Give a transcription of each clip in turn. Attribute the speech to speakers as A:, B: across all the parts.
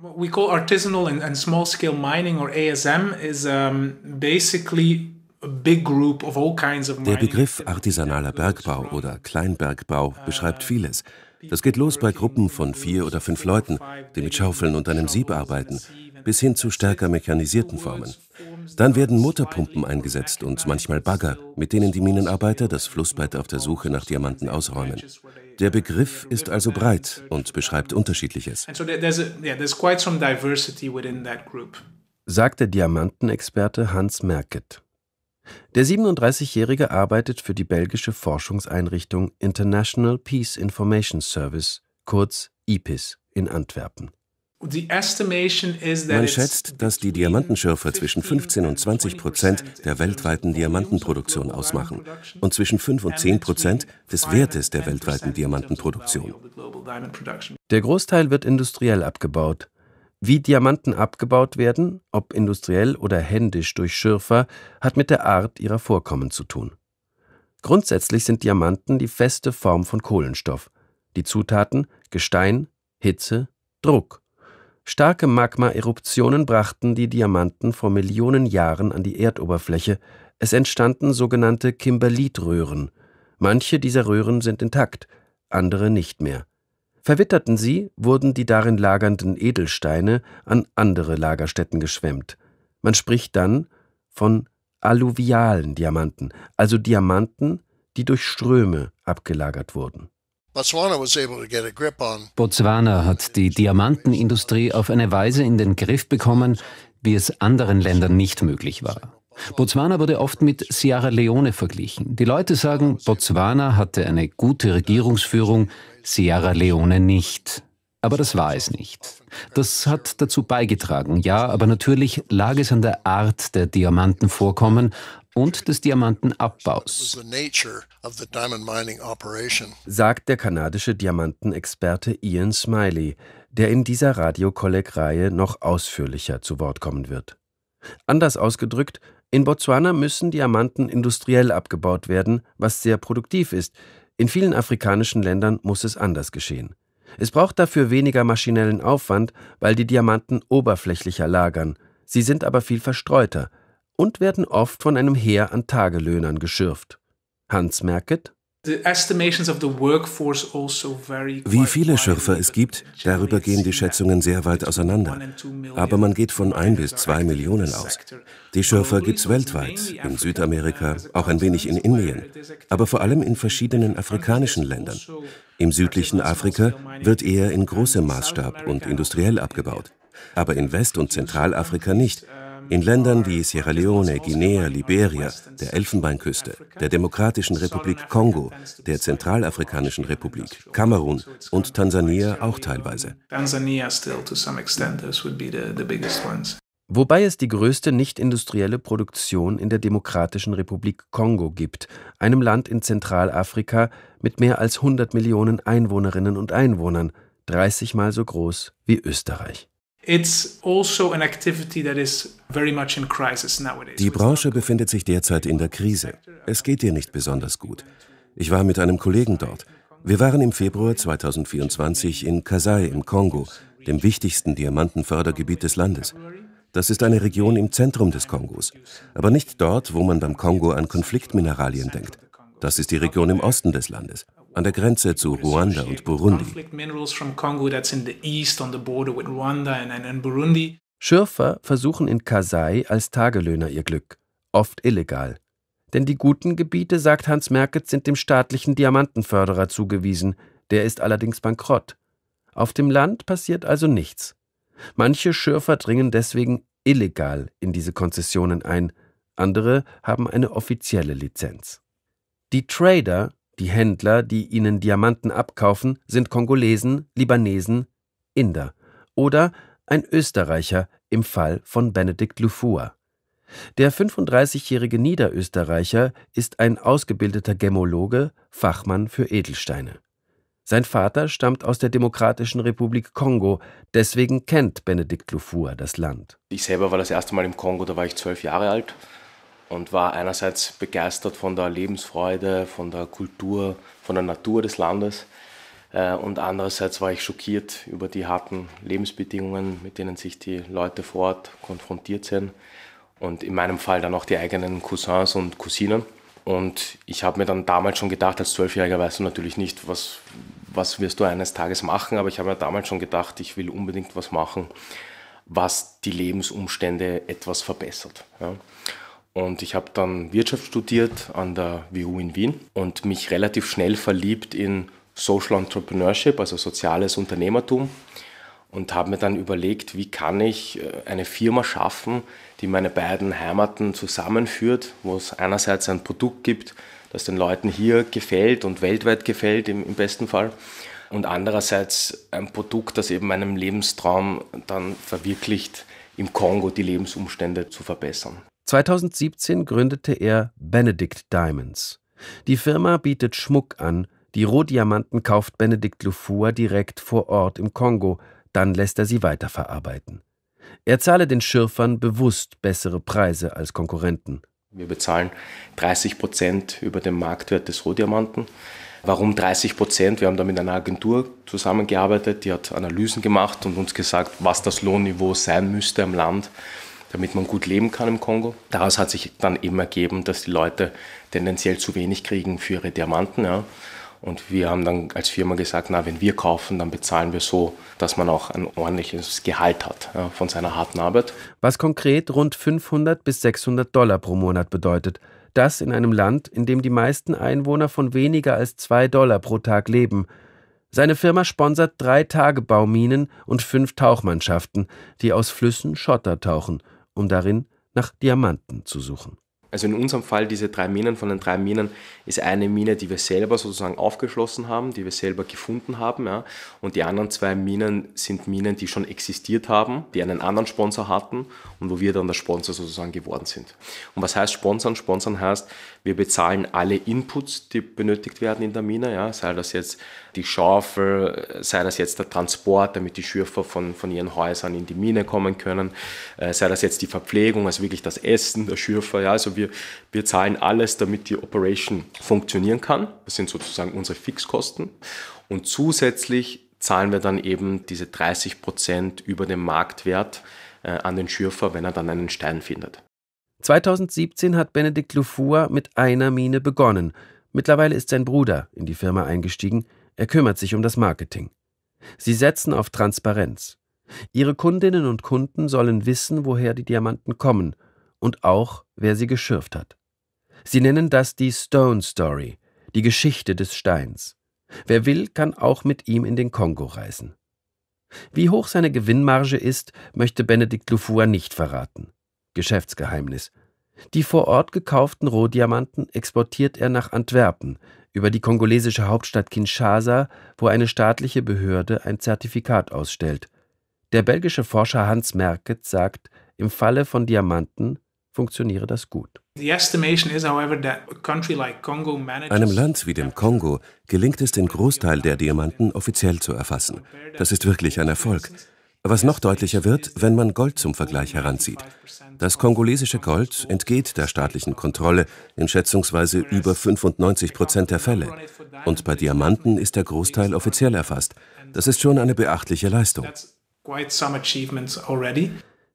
A: what we call artisanal and, and small scale mining or ASM is um, basically Der Begriff
B: artisanaler Bergbau oder Kleinbergbau beschreibt vieles. Das geht los bei Gruppen von vier oder fünf Leuten, die mit Schaufeln und einem Sieb arbeiten, bis hin zu stärker mechanisierten Formen. Dann werden Motorpumpen eingesetzt und manchmal Bagger, mit denen die Minenarbeiter das Flussbett auf der Suche nach Diamanten ausräumen. Der Begriff ist also breit und beschreibt Unterschiedliches. Sagt der Diamantenexperte Hans
C: Merket. Der 37-Jährige arbeitet für die belgische Forschungseinrichtung International Peace Information Service, kurz IPIS, in Antwerpen.
A: Man schätzt,
B: dass die Diamantenschürfer zwischen 15 und 20 Prozent der weltweiten Diamantenproduktion ausmachen und zwischen 5 und 10 Prozent des Wertes der weltweiten Diamantenproduktion. Der Großteil wird industriell abgebaut.
C: Wie Diamanten abgebaut werden, ob industriell oder händisch durch Schürfer, hat mit der Art ihrer Vorkommen zu tun. Grundsätzlich sind Diamanten die feste Form von Kohlenstoff. Die Zutaten Gestein, Hitze, Druck Starke Magmaeruptionen brachten die Diamanten vor Millionen Jahren an die Erdoberfläche. Es entstanden sogenannte Kimberlitröhren. Manche dieser Röhren sind intakt, andere nicht mehr. Verwitterten sie, wurden die darin lagernden Edelsteine an andere Lagerstätten geschwemmt. Man spricht dann von alluvialen Diamanten, also Diamanten, die durch Ströme abgelagert wurden. Botswana hat die Diamantenindustrie auf eine Weise in den Griff bekommen, wie es anderen Ländern nicht möglich war. Botswana wurde oft mit Sierra Leone verglichen. Die Leute sagen, Botswana hatte eine gute Regierungsführung, Sierra Leone nicht. Aber das war es nicht. Das hat dazu beigetragen, ja, aber natürlich lag es an der Art der Diamantenvorkommen und des Diamantenabbaus, sagt der kanadische Diamantenexperte Ian Smiley, der in dieser Radiokolleg-Reihe noch ausführlicher zu Wort kommen wird. Anders ausgedrückt, in Botswana müssen Diamanten industriell abgebaut werden, was sehr produktiv ist. In vielen afrikanischen Ländern muss es anders geschehen. Es braucht dafür weniger maschinellen Aufwand, weil die Diamanten oberflächlicher lagern. Sie sind aber viel verstreuter, und werden oft von einem Heer an Tagelöhnern geschürft. Hans Merket
A: also
B: wie viele Schürfer es gibt, darüber gehen die Schätzungen sehr weit auseinander. Aber man geht von ein bis zwei Millionen aus. Die Schürfer gibt es weltweit, in Südamerika, auch ein wenig in Indien, aber vor allem in verschiedenen afrikanischen Ländern. Im südlichen Afrika wird eher in großem Maßstab und industriell abgebaut, aber in West- und Zentralafrika nicht, in Ländern wie Sierra Leone, Guinea, Liberia, der Elfenbeinküste, der Demokratischen Republik Kongo, der Zentralafrikanischen Republik, Kamerun und Tansania auch teilweise. Wobei es die größte nicht-industrielle Produktion
C: in der Demokratischen Republik Kongo gibt, einem Land in Zentralafrika mit mehr als 100 Millionen Einwohnerinnen und Einwohnern, 30 mal so groß wie Österreich.
A: Also
B: die Branche befindet sich derzeit in der Krise. Es geht ihr nicht besonders gut. Ich war mit einem Kollegen dort. Wir waren im Februar 2024 in Kasai im Kongo, dem wichtigsten Diamantenfördergebiet des Landes. Das ist eine Region im Zentrum des Kongos, aber nicht dort, wo man beim Kongo an Konfliktmineralien denkt. Das ist die Region im Osten des Landes an der Grenze zu Ruanda und Burundi.
C: Schürfer versuchen in Kasai als Tagelöhner ihr Glück, oft illegal. Denn die guten Gebiete, sagt Hans Merkel, sind dem staatlichen Diamantenförderer zugewiesen, der ist allerdings bankrott. Auf dem Land passiert also nichts. Manche Schürfer dringen deswegen illegal in diese Konzessionen ein, andere haben eine offizielle Lizenz. Die Trader die Händler, die ihnen Diamanten abkaufen, sind Kongolesen, Libanesen, Inder oder ein Österreicher im Fall von Benedikt Lufua. Der 35-jährige Niederösterreicher ist ein ausgebildeter Gemologe, Fachmann für Edelsteine. Sein Vater stammt aus der Demokratischen Republik Kongo, deswegen kennt Benedikt Lufua das Land.
D: Ich selber war das erste Mal im Kongo, da war ich zwölf Jahre alt und war einerseits begeistert von der Lebensfreude, von der Kultur, von der Natur des Landes äh, und andererseits war ich schockiert über die harten Lebensbedingungen, mit denen sich die Leute vor Ort konfrontiert sind und in meinem Fall dann auch die eigenen Cousins und Cousinen. Und ich habe mir dann damals schon gedacht, als Zwölfjähriger weißt du natürlich nicht, was, was wirst du eines Tages machen, aber ich habe mir damals schon gedacht, ich will unbedingt was machen, was die Lebensumstände etwas verbessert. Ja. Und ich habe dann Wirtschaft studiert an der WU in Wien und mich relativ schnell verliebt in Social Entrepreneurship, also soziales Unternehmertum. Und habe mir dann überlegt, wie kann ich äh, eine Firma schaffen, die meine beiden Heimaten zusammenführt, wo es einerseits ein Produkt gibt, das den Leuten hier gefällt und weltweit gefällt im, im besten Fall. Und andererseits ein Produkt, das eben meinem Lebenstraum dann verwirklicht, im Kongo die Lebensumstände zu verbessern.
C: 2017 gründete er Benedict Diamonds. Die Firma bietet Schmuck an, die Rohdiamanten kauft Benedict Lufua direkt vor Ort im Kongo, dann lässt er sie weiterverarbeiten. Er zahle den Schürfern bewusst bessere Preise als Konkurrenten.
D: Wir bezahlen 30 Prozent über den Marktwert des Rohdiamanten. Warum 30 Prozent? Wir haben da mit einer Agentur zusammengearbeitet, die hat Analysen gemacht und uns gesagt, was das Lohnniveau sein müsste am Land, damit man gut leben kann im Kongo. Daraus hat sich dann eben ergeben, dass die Leute tendenziell zu wenig kriegen für ihre Diamanten. Ja. Und wir haben dann als Firma gesagt, na, wenn wir kaufen, dann bezahlen wir so, dass man auch ein ordentliches Gehalt hat ja, von seiner harten Arbeit. Was konkret rund 500 bis 600 Dollar pro
C: Monat bedeutet. Das in einem Land, in dem die meisten Einwohner von weniger als 2 Dollar pro Tag leben. Seine Firma sponsert drei Tagebauminen und fünf Tauchmannschaften, die aus Flüssen Schotter tauchen – um darin nach Diamanten zu suchen.
D: Also in unserem Fall, diese drei Minen, von den drei Minen ist eine Mine, die wir selber sozusagen aufgeschlossen haben, die wir selber gefunden haben. Ja. Und die anderen zwei Minen sind Minen, die schon existiert haben, die einen anderen Sponsor hatten und wo wir dann der Sponsor sozusagen geworden sind. Und was heißt Sponsern? Sponsern heißt, wir bezahlen alle Inputs, die benötigt werden in der Mine. Ja. Sei das jetzt die Schaufel, äh, sei das jetzt der Transport, damit die Schürfer von, von ihren Häusern in die Mine kommen können, äh, sei das jetzt die Verpflegung, also wirklich das Essen der Schürfer. Ja, also wir, wir zahlen alles, damit die Operation funktionieren kann. Das sind sozusagen unsere Fixkosten. Und zusätzlich zahlen wir dann eben diese 30 Prozent über dem Marktwert äh, an den Schürfer, wenn er dann einen Stein findet. 2017
C: hat Benedikt Lufua mit einer Mine begonnen. Mittlerweile ist sein Bruder in die Firma eingestiegen er kümmert sich um das Marketing. Sie setzen auf Transparenz. Ihre Kundinnen und Kunden sollen wissen, woher die Diamanten kommen und auch, wer sie geschürft hat. Sie nennen das die Stone Story, die Geschichte des Steins. Wer will, kann auch mit ihm in den Kongo reisen. Wie hoch seine Gewinnmarge ist, möchte Benedikt Lufua nicht verraten. Geschäftsgeheimnis. Die vor Ort gekauften Rohdiamanten exportiert er nach Antwerpen über die kongolesische Hauptstadt Kinshasa, wo eine staatliche Behörde ein Zertifikat ausstellt. Der belgische Forscher Hans Merket sagt, im Falle von Diamanten funktioniere das gut.
B: Einem Land wie dem Kongo gelingt es, den Großteil der Diamanten offiziell zu erfassen. Das ist wirklich ein Erfolg. Was noch deutlicher wird, wenn man Gold zum Vergleich heranzieht. Das kongolesische Gold entgeht der staatlichen Kontrolle in schätzungsweise über 95 Prozent der Fälle. Und bei Diamanten ist der Großteil offiziell erfasst. Das ist schon eine beachtliche Leistung.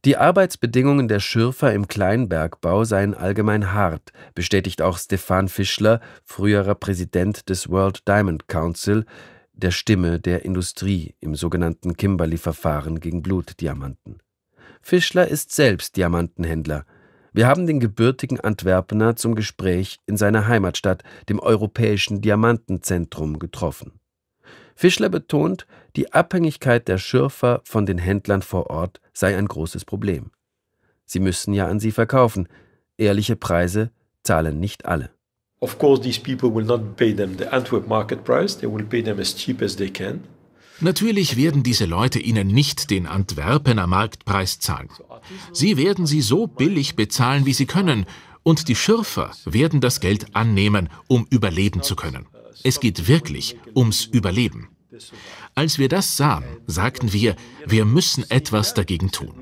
C: Die Arbeitsbedingungen der Schürfer im Kleinbergbau seien allgemein hart, bestätigt auch Stefan Fischler, früherer Präsident des World Diamond Council, der Stimme der Industrie im sogenannten Kimberley-Verfahren gegen Blutdiamanten. Fischler ist selbst Diamantenhändler. Wir haben den gebürtigen Antwerpener zum Gespräch in seiner Heimatstadt, dem Europäischen Diamantenzentrum, getroffen. Fischler betont, die Abhängigkeit der Schürfer von den Händlern vor Ort sei ein großes Problem. Sie müssen ja an sie verkaufen. Ehrliche
E: Preise zahlen nicht alle.
D: Of course, these people will not pay them the Antwerp market price. They will pay them as cheap as they can.
E: Natürlich werden diese Leute Ihnen nicht den Antwerpener Marktpreis zahlen. Sie werden sie so billig bezahlen, wie sie können, und die Schürfer werden das Geld annehmen, um überleben zu können. Es geht wirklich ums Überleben. Als wir das sahen, sagten wir, wir müssen etwas dagegen tun.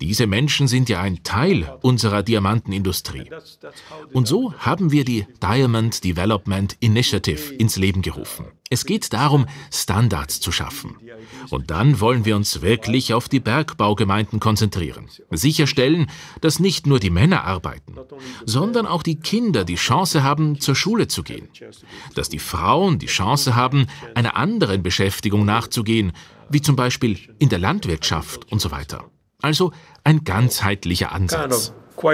E: Diese Menschen sind ja ein Teil unserer Diamantenindustrie. Und so haben wir die Diamond Development Initiative ins Leben gerufen. Es geht darum, Standards zu schaffen. Und dann wollen wir uns wirklich auf die Bergbaugemeinden konzentrieren. Sicherstellen, dass nicht nur die Männer arbeiten, sondern auch die Kinder die Chance haben, zur Schule zu gehen. Dass die Frauen die Chance haben, einer anderen Beschäftigung nachzugehen, wie zum Beispiel in der Landwirtschaft und so weiter. Also ein ganzheitlicher Ansatz.
D: Uh,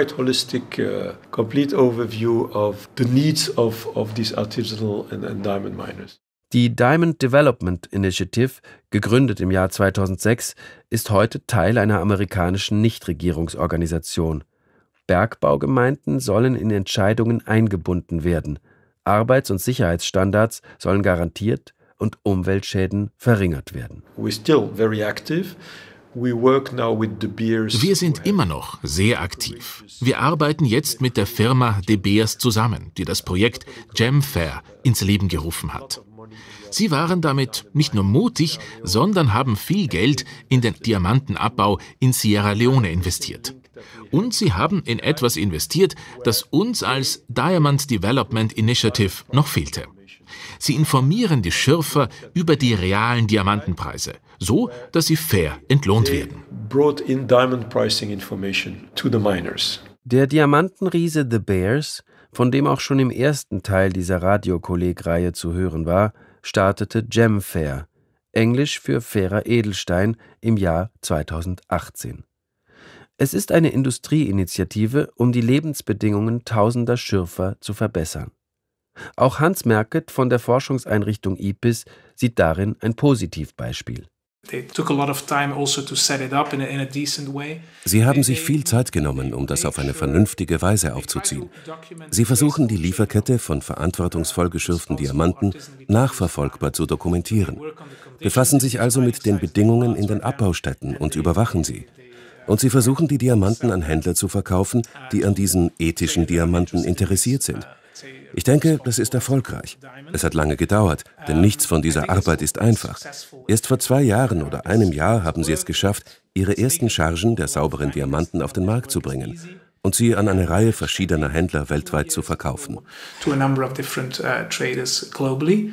C: Die Diamond Development Initiative, gegründet im Jahr 2006, ist heute Teil einer amerikanischen Nichtregierungsorganisation. Bergbaugemeinden sollen in Entscheidungen eingebunden werden. Arbeits- und Sicherheitsstandards sollen garantiert und Umweltschäden verringert
D: werden. We're still very active.
E: Wir sind immer noch sehr aktiv. Wir arbeiten jetzt mit der Firma De Beers zusammen, die das Projekt Gemfair ins Leben gerufen hat. Sie waren damit nicht nur mutig, sondern haben viel Geld in den Diamantenabbau in Sierra Leone investiert. Und sie haben in etwas investiert, das uns als Diamond Development Initiative noch fehlte. Sie informieren die Schürfer über die realen Diamantenpreise so dass sie fair entlohnt werden. Der Diamantenriese
C: The Bears, von dem auch schon im ersten Teil dieser Radiokollegreihe zu hören war, startete Gemfair, Englisch für fairer Edelstein, im Jahr 2018. Es ist eine Industrieinitiative, um die Lebensbedingungen tausender Schürfer zu verbessern. Auch Hans Merket von der Forschungseinrichtung
B: IPIS sieht darin ein Positivbeispiel.
A: Also
B: sie haben sich viel Zeit genommen, um das auf eine vernünftige Weise aufzuziehen. Sie versuchen, die Lieferkette von verantwortungsvoll geschürften Diamanten nachverfolgbar zu dokumentieren, befassen sich also mit den Bedingungen in den Abbaustätten und überwachen sie. Und sie versuchen, die Diamanten an Händler zu verkaufen, die an diesen ethischen Diamanten interessiert sind. Ich denke, das ist erfolgreich. Es hat lange gedauert, denn nichts von dieser Arbeit ist einfach. Erst vor zwei Jahren oder einem Jahr haben sie es geschafft, ihre ersten Chargen der sauberen Diamanten auf den Markt zu bringen und sie an eine Reihe verschiedener Händler weltweit zu verkaufen.
A: Uh,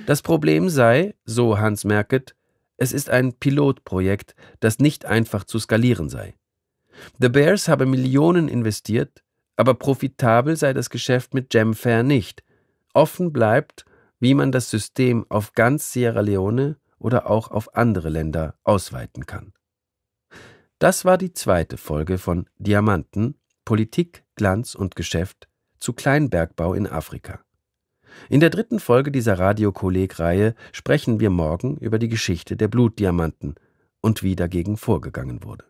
C: das Problem sei, so Hans Merket, es ist ein Pilotprojekt, das nicht einfach zu skalieren sei. The Bears habe Millionen investiert, aber profitabel sei das Geschäft mit Gemfair nicht. Offen bleibt, wie man das System auf ganz Sierra Leone oder auch auf andere Länder ausweiten kann. Das war die zweite Folge von Diamanten, Politik, Glanz und Geschäft zu Kleinbergbau in Afrika. In der dritten Folge dieser Radiokollegreihe sprechen wir morgen über die Geschichte der Blutdiamanten und wie dagegen vorgegangen wurde.